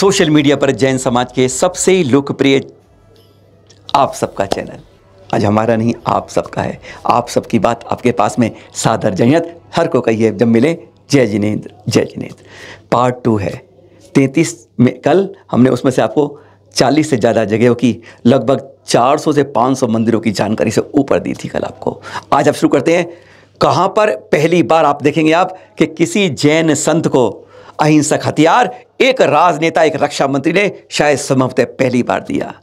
social media पर जैन समाज के सबसे लोकप्रिय आप सबका चैनल आज हमारा नहीं आप सबका है आप सबकी बात आपके पास में सादर जयत हर को कहिए जब मिले जय जिनेन्द्र जय जिनेन्द्र पार्ट टू है तैंतीस में कल हमने उसमें से आपको चालीस से ज़्यादा जगहों की लगभग चार सौ से पाँच सौ मंदिरों की जानकारी से ऊपर दी थी कल आपको आज आप शुरू करते हैं कहाँ पर पहली बार आप देखेंगे आप कि किसी जैन संत को अहिंसक हथियार एक राजनेता एक रक्षा मंत्री ने शायद संभवतः पहली बार दिया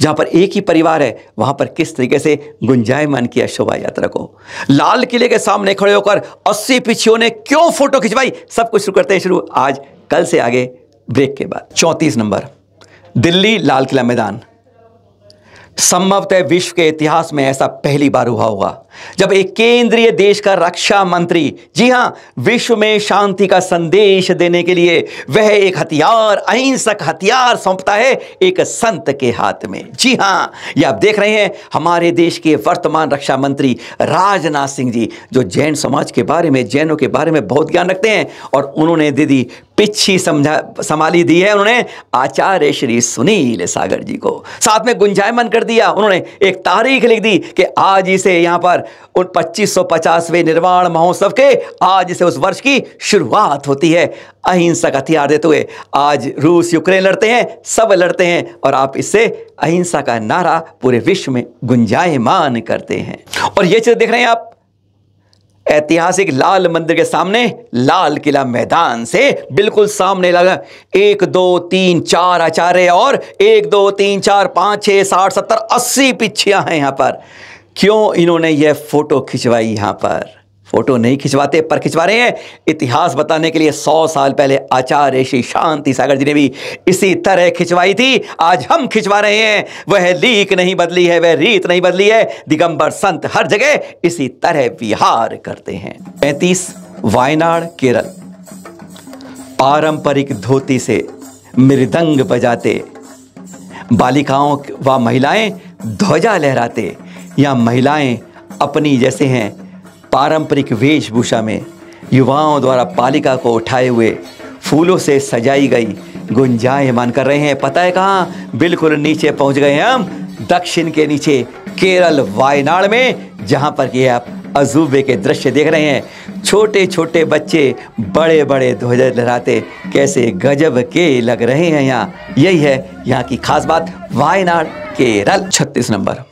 जहां पर एक ही परिवार है वहां पर किस तरीके से गुंजायमान किया शोभा यात्रा को लाल किले के सामने खड़े होकर अस्सी पिछियों ने क्यों फोटो खिंचवाई सब कुछ शुरू करते हैं शुरू आज कल से आगे ब्रेक के बाद चौंतीस नंबर दिल्ली लाल किला मैदान संभवतः विश्व के इतिहास में ऐसा पहली बार हुआ होगा जब एक केंद्रीय देश का रक्षा मंत्री जी हां विश्व में शांति का संदेश देने के लिए वह एक हथियार अहिंसक हथियार सौंपता है एक संत के हाथ में जी हां ये आप देख रहे हैं हमारे देश के वर्तमान रक्षा मंत्री राजनाथ सिंह जी जो जैन समाज के बारे में जैनों के बारे में बहुत ज्ञान रखते हैं और उन्होंने दीदी पिछी समझा संभाली दी है उन्होंने आचार्य श्री सुनील सागर जी को साथ में गुंजायमन कर दिया उन्होंने एक तारीख लिख दी कि आज इसे यहां यहाँ पर उन पच्चीस सौ पचासवें निर्वाण महोत्सव के आज से उस वर्ष की शुरुआत होती है अहिंसा का हथियार देते हुए आज रूस यूक्रेन लड़ते हैं सब लड़ते हैं और आप इससे अहिंसा का नारा पूरे विश्व में गुंजायमान करते हैं और ये चीज़ देख रहे हैं आप ऐतिहासिक लाल मंदिर के सामने लाल किला मैदान से बिल्कुल सामने लगा एक दो तीन चार आचार्य और एक दो तीन चार पांच छह साठ सत्तर अस्सी पिछिया हैं यहां पर क्यों इन्होंने यह फोटो खिंचवाई यहां पर फोटो नहीं खिंचवाते पर खिंचवा रहे हैं इतिहास बताने के लिए सौ साल पहले आचार्य श्री शांति सागर जी ने भी इसी तरह खिंचवाई थी आज हम खिंचवा रहे हैं वह लीक नहीं बदली है वह रीत नहीं बदली है दिगंबर संत हर जगह इसी तरह विहार करते हैं पैंतीस वायनाड केरल पारंपरिक धोती से मृदंग बजाते बालिकाओं व महिलाएं ध्वजा लहराते या महिलाएं अपनी जैसे हैं पारंपरिक वेशभूषा में युवाओं द्वारा पालिका को उठाए हुए फूलों से सजाई गई मान कर रहे हैं पता है कहाँ बिल्कुल नीचे पहुँच गए हैं हम दक्षिण के नीचे केरल वायनाड में जहाँ पर कि आप अजूबे के दृश्य देख रहे हैं छोटे छोटे बच्चे बड़े बड़े ध्वज लहराते कैसे गजब के लग रहे हैं यहाँ यही है यहाँ की खास बात वायनाड केरल छत्तीस नंबर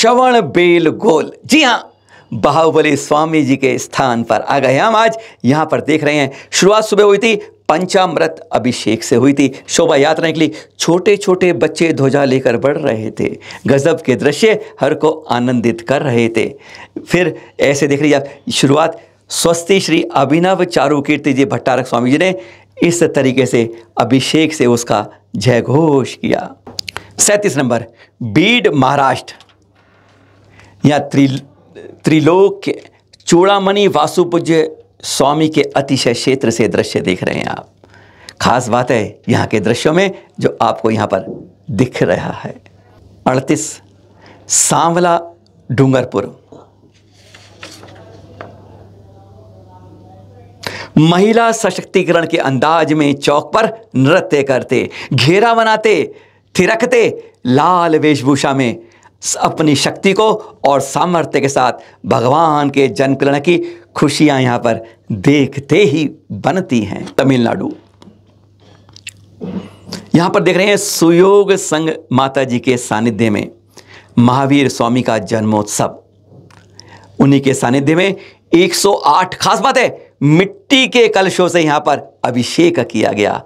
श्रवण बेल गोल जी हाँ बाहुबली स्वामी जी के स्थान पर आ गए हम आज यहाँ पर देख रहे हैं शुरुआत सुबह हुई थी पंचामृत अभिषेक से हुई थी शोभा यात्रा निकली छोटे छोटे बच्चे ध्वजा लेकर बढ़ रहे थे गजब के दृश्य हर को आनंदित कर रहे थे फिर ऐसे देख लीजिए आप शुरुआत स्वस्ति श्री अभिनव चारू कीर्ति जी भट्टारक स्वामी जी ने इस तरीके से अभिषेक से उसका जय घोष किया सैंतीस नंबर बीड महाराष्ट्र या त्रि त्रिलोक चूड़ामणि वासुपूज्य स्वामी के अतिशय क्षेत्र से दृश्य देख रहे हैं आप खास बात है यहाँ के दृश्यों में जो आपको यहाँ पर दिख रहा है अड़तीस सांवला डूंगरपुर महिला सशक्तिकरण के अंदाज में चौक पर नृत्य करते घेरा बनाते थिरकते लाल वेशभूषा में अपनी शक्ति को और सामर्थ्य के साथ भगवान के जन की खुशियां यहां पर देखते ही बनती हैं तमिलनाडु यहां पर देख रहे हैं सुयोग संग माता जी के सानिध्य में महावीर स्वामी का जन्मोत्सव उन्हीं के सानिध्य में 108 खास बात है मिट्टी के कलशों से यहां पर अभिषेक किया गया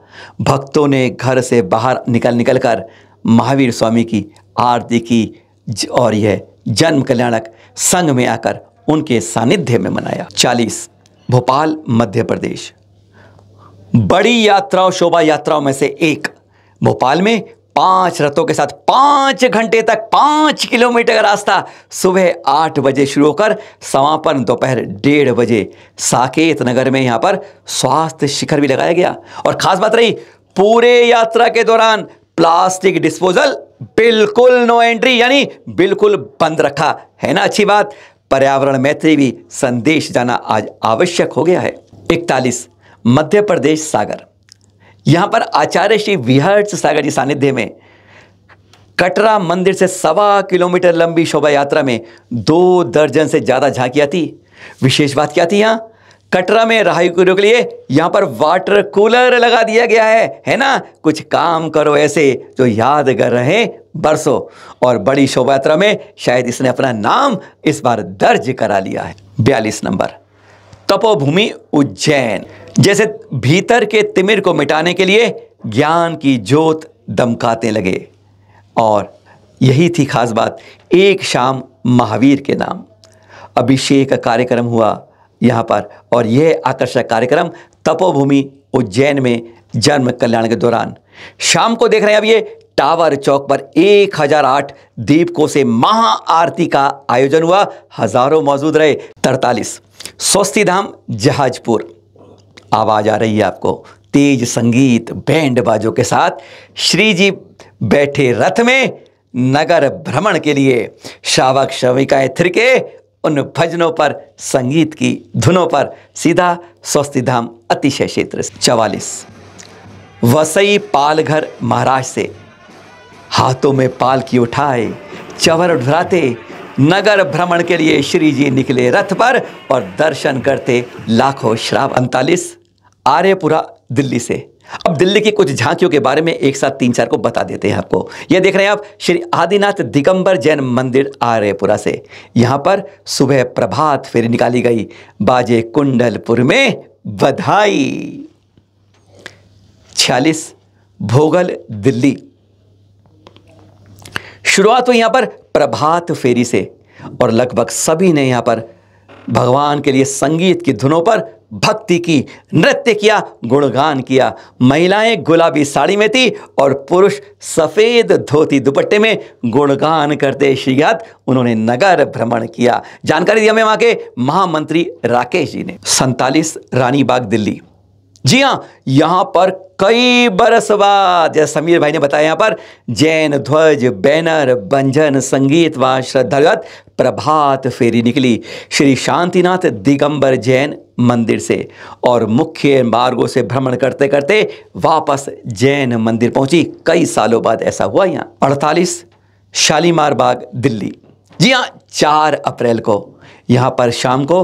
भक्तों ने घर से बाहर निकल निकल कर महावीर स्वामी की आरती की और यह जन्म कल्याणक संघ में आकर उनके सानिध्य में मनाया चालीस भोपाल मध्य प्रदेश बड़ी यात्राओं शोभा यात्राओं में से एक भोपाल में पांच रथों के साथ पांच घंटे तक पांच किलोमीटर का रास्ता सुबह आठ बजे शुरू होकर समापन दोपहर डेढ़ बजे साकेत नगर में यहाँ पर स्वास्थ्य शिखर भी लगाया गया और खास बात रही पूरे यात्रा के दौरान प्लास्टिक डिस्पोजल बिल्कुल नो एंट्री यानी बिल्कुल बंद रखा है ना अच्छी बात पर्यावरण मैत्री भी संदेश जाना आज आवश्यक हो गया है इकतालीस मध्य प्रदेश सागर यहां पर आचार्य श्री विहर्ष सागर जी सानिध्य में कटरा मंदिर से सवा किलोमीटर लंबी शोभा यात्रा में दो दर्जन से ज़्यादा झांकियां थी विशेष बात क्या थी यहां कटरा में राहगीरों के लिए यहाँ पर वाटर कूलर लगा दिया गया है है ना कुछ काम करो ऐसे जो यादगार रहे बरसों और बड़ी शोभा यात्रा में शायद इसने अपना नाम इस बार दर्ज करा लिया है बयालीस नंबर तपोभूमि उज्जैन जैसे भीतर के तिमिर को मिटाने के लिए ज्ञान की ज्योत दमकाते लगे और यही थी खास बात एक शाम महावीर के नाम अभिषेक का कार्यक्रम हुआ यहाँ पर और यह आकर्षक कार्यक्रम तपोभूमि उज्जैन में जन्म कल्याण के दौरान शाम को देख रहे हैं अब ये टावर चौक पर 1008 दीपकों से महाआरती का आयोजन हुआ हजारों मौजूद रहे तरतालीस स्वस्ती धाम जहाजपुर आवाज आ रही है आपको तेज संगीत बैंड बाजों के साथ श्री जी बैठे रथ में नगर भ्रमण के लिए शावक शविकाएं थिरके उन भजनों पर संगीत की धुनों पर सीधा स्वस्ति धाम अतिशय क्षेत्र चवालीस वसई पालघर महाराज से हाथों में पाल की उठाए चवर ढुराते नगर भ्रमण के लिए श्री जी निकले रथ पर और दर्शन करते लाखों श्राव अंतालीस आर्यपुरा दिल्ली से अब दिल्ली की कुछ झांकियों के बारे में एक साथ तीन चार को बता देते हैं आपको यह देख रहे हैं आप श्री आदिनाथ दिगंबर जैन मंदिर आर्यपुरा से यहां पर सुबह प्रभात फेरी निकाली गई बाजे कुंडलपुर में बधाई छियालीस भोगल दिल्ली शुरुआत हुई यहां पर प्रभात फेरी से और लगभग सभी ने यहां पर भगवान के लिए संगीत की धुनों पर भक्ति की नृत्य किया गुणगान किया महिलाएं गुलाबी साड़ी में थी और पुरुष सफ़ेद धोती दुपट्टे में गुणगान करते श्रीगात उन्होंने नगर भ्रमण किया जानकारी दी हमें वहां के महामंत्री राकेश जी ने सैतालीस रानी बाग दिल्ली जी हाँ यहाँ पर कई बरस बाद जैसे समीर भाई ने बताया यहाँ पर जैन ध्वज बैनर बंजन संगीत व श्रद्धागत प्रभात फेरी निकली श्री शांतिनाथ दिगंबर जैन मंदिर से और मुख्य मार्गों से भ्रमण करते करते वापस जैन मंदिर पहुंची कई सालों बाद ऐसा हुआ यहाँ अड़तालीस शालीमार बाग दिल्ली जी हाँ चार अप्रैल को यहाँ पर शाम को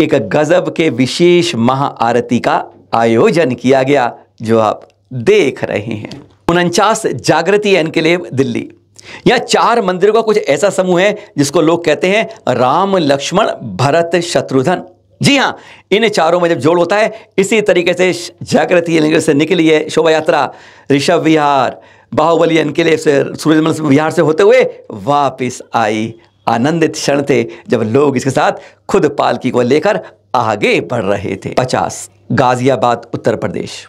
एक गज़ब के विशेष महाआरती का आयोजन किया गया जो आप देख रहे हैं उनचास जागृति एनक्लेव दिल्ली यह चार मंदिरों का कुछ ऐसा समूह है जिसको लोग कहते हैं राम लक्ष्मण भरत शत्रुधन जी हाँ इन चारों में जब जोड़ होता है इसी तरीके से जागृति से निकली है शोभा यात्रा ऋषभ विहार बाहुबली एनक्लेव से सूर्य विहार से होते हुए वापस आई आनंदित क्षण थे जब लोग इसके साथ खुद पालकी को लेकर आगे बढ़ रहे थे पचास गाजियाबाद उत्तर प्रदेश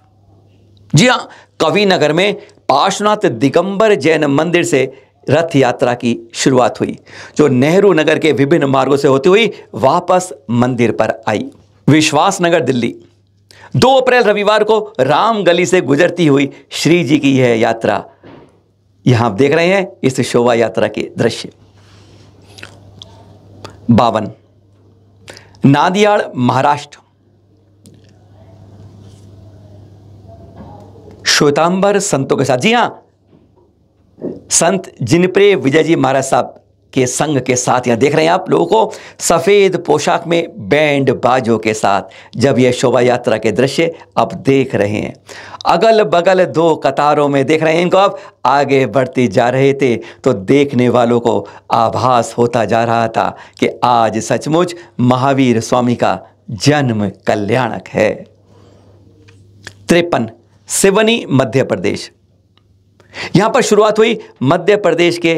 जी हाँ कवि नगर में पार्श्वनाथ दिगंबर जैन मंदिर से रथ यात्रा की शुरुआत हुई जो नेहरू नगर के विभिन्न मार्गों से होती हुई वापस मंदिर पर आई विश्वास नगर दिल्ली दो अप्रैल रविवार को राम गली से गुजरती हुई श्री जी की यह यात्रा यहां आप देख रहे हैं इस शोभा यात्रा के दृश्य बावन नादियाड़ महाराष्ट्र श्वेतांबर संतों के साथ जी हां संत जिनप्रे विजय जी महाराज साहब के संग के साथ यहां देख रहे हैं आप लोगों को सफ़ेद पोशाक में बैंड बाजों के साथ जब यह शोभा यात्रा के दृश्य आप देख रहे हैं अगल बगल दो कतारों में देख रहे हैं इनको आप आगे बढ़ते जा रहे थे तो देखने वालों को आभास होता जा रहा था कि आज सचमुच महावीर स्वामी का जन्म कल्याणक है त्रेपन सिवनी मध्य प्रदेश यहां पर शुरुआत हुई मध्य प्रदेश के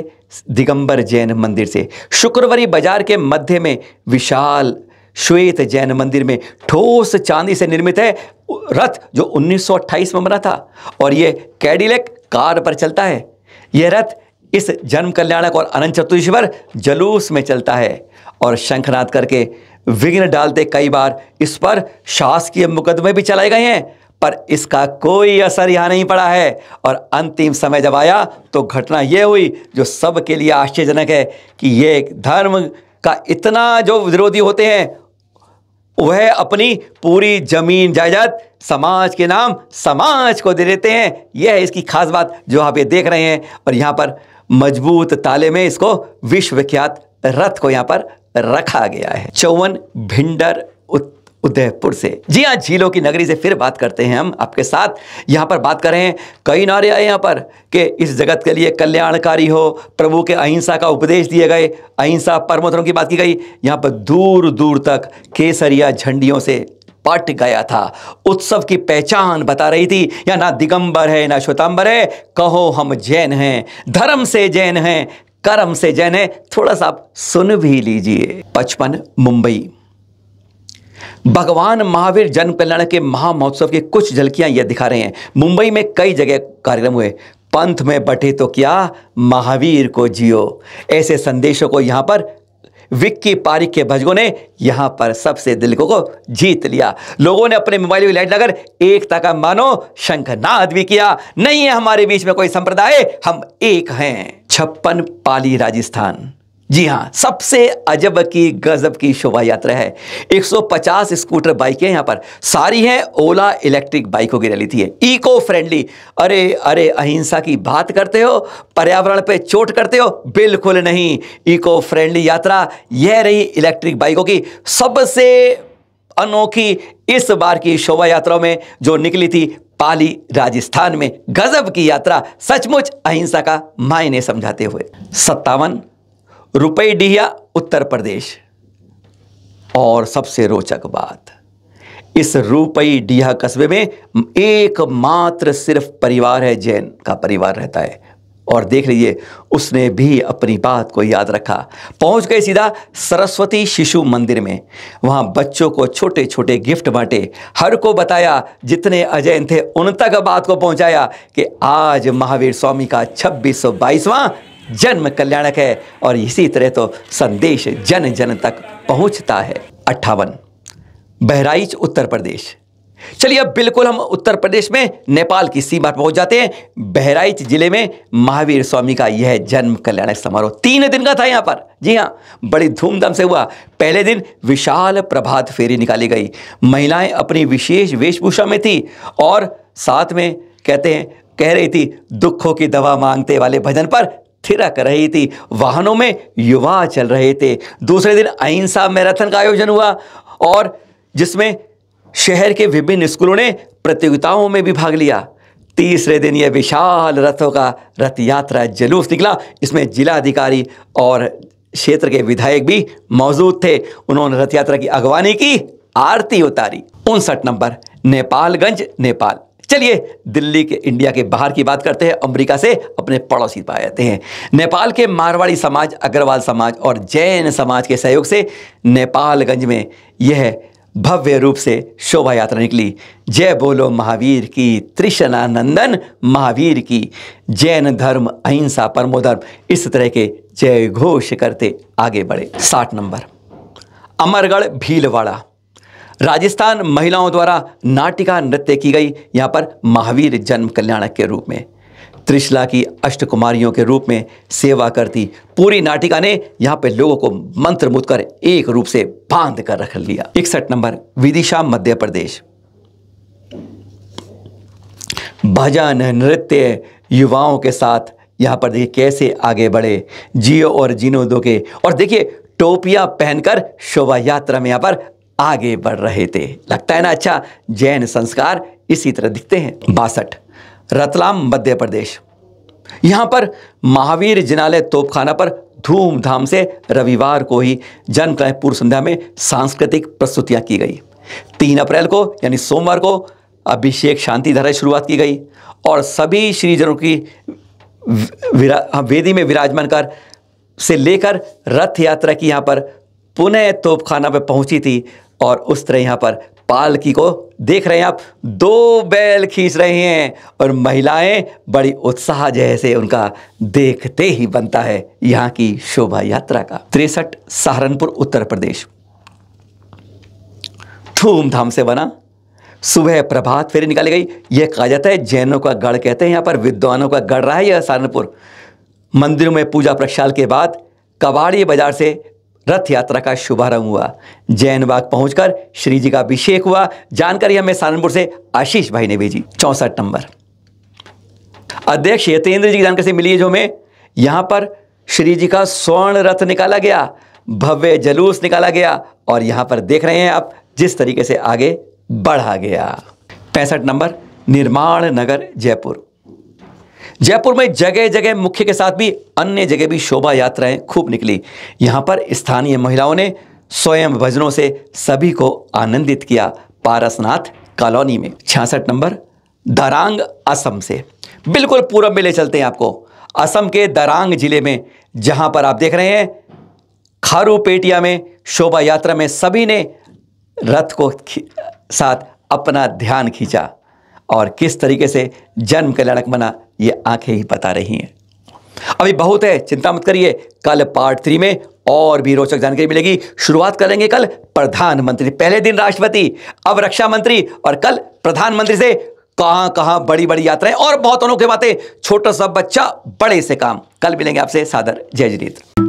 दिगंबर जैन मंदिर से शुक्रवरी बाजार के मध्य में विशाल श्वेत जैन मंदिर में ठोस चांदी से निर्मित है रथ जो 1928 में बना था और यह कैडिलेक कार पर चलता है यह रथ इस जन्म कल्याणक और अनंत चतुर्दशी पर जलूस में चलता है और शंखनाद करके विघ्न डालते कई बार इस पर शासकीय मुकदमे भी चलाए गए हैं पर इसका कोई असर यहाँ नहीं पड़ा है और अंतिम समय जब आया तो घटना ये हुई जो सबके लिए आश्चर्यजनक है कि ये धर्म का इतना जो विरोधी होते हैं वह अपनी पूरी जमीन जायदाद समाज के नाम समाज को दे देते हैं यह है इसकी खास बात जो आप ये देख रहे हैं और यहाँ पर मजबूत ताले में इसको विश्वविख्यात रथ को यहाँ पर रखा गया है चौवन भिंडर उदयपुर से जी हाँ झीलों की नगरी से फिर बात करते हैं हम आपके साथ यहाँ पर बात कर रहे हैं कई नारे आए यहाँ पर कि इस जगत के लिए कल्याणकारी हो प्रभु के अहिंसा का उपदेश दिए गए अहिंसा परमोत्तरों की बात की गई यहाँ पर दूर दूर तक केसरिया झंडियों से पट गया था उत्सव की पहचान बता रही थी या ना दिगंबर है ना श्वेतांबर है कहो हम जैन हैं धर्म से जैन हैं कर्म से जैन है थोड़ा सा आप सुन भी लीजिए पचपन मुंबई भगवान महावीर जन्म कल्याण के महामहोत्सव की कुछ झलकियां यह दिखा रहे हैं मुंबई में कई जगह कार्यक्रम हुए पंथ में बटे तो क्या महावीर को जियो ऐसे संदेशों को यहां पर विक्की पारिक के भजगों ने यहां पर सबसे दिल को, को जीत लिया लोगों ने अपने मोबाइल में लाइट लगाकर एकता का मानो शंखनाद भी किया नहीं है हमारे बीच में कोई संप्रदाय हम एक हैं छप्पन पाली राजस्थान जी हाँ सबसे अजब की गजब की शोभा यात्रा है 150 स्कूटर बाइकें यहाँ पर सारी हैं ओला इलेक्ट्रिक बाइकों की रैली थी है इको फ्रेंडली अरे अरे अहिंसा की बात करते हो पर्यावरण पे चोट करते हो बिल्कुल नहीं इको फ्रेंडली यात्रा यह रही इलेक्ट्रिक बाइकों की सबसे अनोखी इस बार की शोभा यात्रा में जो निकली थी पाली राजस्थान में गजब की यात्रा सचमुच अहिंसा का मायने समझाते हुए सत्तावन रुपई डिया उत्तर प्रदेश और सबसे रोचक बात इस रुपई डिहा कस्बे में एकमात्र सिर्फ परिवार है जैन का परिवार रहता है और देख लीजिए उसने भी अपनी बात को याद रखा पहुंच गए सीधा सरस्वती शिशु मंदिर में वहां बच्चों को छोटे छोटे गिफ्ट बांटे हर को बताया जितने अजैन थे उन तक बात को पहुंचाया कि आज महावीर स्वामी का छब्बीस सौ बाईसवां जन्म कल्याणक है और इसी तरह तो संदेश जन जन तक पहुंचता है अट्ठावन बहराइच उत्तर प्रदेश चलिए अब बिल्कुल हम उत्तर प्रदेश में नेपाल की सीमा पर पहुंच जाते हैं बहराइच जिले में महावीर स्वामी का यह जन्म कल्याणक समारोह तीन दिन का था यहां पर जी हाँ बड़ी धूमधाम से हुआ पहले दिन विशाल प्रभात फेरी निकाली गई महिलाएं अपनी विशेष वेशभूषा में थी और साथ में कहते हैं कह रही थी दुखों की दवा मांगते वाले भजन पर थिरक रही थी वाहनों में युवा चल रहे थे दूसरे दिन अहिंसा मैराथन का आयोजन हुआ और जिसमें शहर के विभिन्न स्कूलों ने प्रतियोगिताओं में भी भाग लिया तीसरे दिन यह विशाल रथों का रथ यात्रा जुलूस निकला इसमें जिला अधिकारी और क्षेत्र के विधायक भी मौजूद थे उन्होंने रथ यात्रा की अगवानी की आरती उतारी उनसठ नंबर नेपालगंज नेपाल चलिए दिल्ली के इंडिया के बाहर की बात करते हैं अमेरिका से अपने पड़ोसी पाए जाते हैं नेपाल के मारवाड़ी समाज अग्रवाल समाज और जैन समाज के सहयोग से नेपालगंज में यह भव्य रूप से शोभा यात्रा निकली जय बोलो महावीर की त्रिशनानंदन महावीर की जैन धर्म अहिंसा परमोधर्म इस तरह के जय घोष करते आगे बढ़े साठ नंबर अमरगढ़ भीलवाड़ा राजस्थान महिलाओं द्वारा नाटिका नृत्य की गई यहाँ पर महावीर जन्म कल्याणक के रूप में त्रिशला की अष्ट कुमारियों के रूप में सेवा करती पूरी नाटिका ने यहाँ पे लोगों को मंत्र मुद कर एक रूप से बांध कर रख लिया इकसठ नंबर विदिशा मध्य प्रदेश भजन नृत्य युवाओं के साथ यहाँ पर देखिए कैसे आगे बढ़े जियो और जीनो दो के और देखिए टोपिया पहनकर शोभा यात्रा में यहाँ पर आगे बढ़ रहे थे लगता है ना अच्छा जैन संस्कार इसी तरह दिखते हैं बासठ रतलाम मध्य प्रदेश यहाँ पर महावीर जिनालय तोपखाना पर धूमधाम से रविवार को ही जन पूर्व संध्या में सांस्कृतिक प्रस्तुतियां की गई तीन अप्रैल को यानी सोमवार को अभिषेक शांति धारा शुरुआत की गई और सभी श्रीजनों की हाँ, वेदी में विराजमान कर से लेकर रथ यात्रा की यहाँ पर पुनः तोपखाना पर पहुंची थी और उस तरह यहाँ पर पालकी को देख रहे हैं आप दो बैल खींच रहे हैं और महिलाएं बड़ी उत्साह जैसे उनका देखते ही बनता है यहाँ की शोभा यात्रा का तिरसठ सहारनपुर उत्तर प्रदेश धूमधाम से बना सुबह प्रभात फेरी निकाली गई यह कहा जाता है जैनों का गढ़ कहते हैं यहां पर विद्वानों का गढ़ रहा है यह सहारनपुर मंदिरों में पूजा प्रक्षाल के बाद कबाड़ी बाजार से रथ यात्रा का शुभारंभ हुआ जैन बाग पहुंचकर श्री जी का अभिषेक हुआ जानकारी हमें सहारनपुर से आशीष भाई ने भेजी चौंसठ नंबर अध्यक्ष यतेंद्र जी की जानकारी से मिली है जो हमें यहां पर श्री जी का स्वर्ण रथ निकाला गया भव्य जलूस निकाला गया और यहां पर देख रहे हैं आप जिस तरीके से आगे बढ़ा गया पैंसठ नंबर निर्माण नगर जयपुर जयपुर में जगह जगह मुख्य के साथ भी अन्य जगह भी शोभा यात्राएं खूब निकली यहां पर स्थानीय महिलाओं ने स्वयं भजनों से सभी को आनंदित किया पारसनाथ कॉलोनी में छियासठ नंबर दरांग असम से बिल्कुल पूरब मेले चलते हैं आपको असम के दरांग जिले में जहां पर आप देख रहे हैं खारू पेटिया में शोभा यात्रा में सभी ने रथ को साथ अपना ध्यान खींचा और किस तरीके से जन्म कल्याणक बना ये आंखें ही बता रही हैं अभी बहुत है चिंता मत करिए कल पार्ट थ्री में और भी रोचक जानकारी मिलेगी शुरुआत करेंगे कल प्रधानमंत्री पहले दिन राष्ट्रपति अब रक्षा मंत्री और कल प्रधानमंत्री से कहां कहां बड़ी बड़ी यात्राएं और बहुत अनोखे बातें छोटा सा बच्चा बड़े से काम कल मिलेंगे आपसे सादर जय जरीत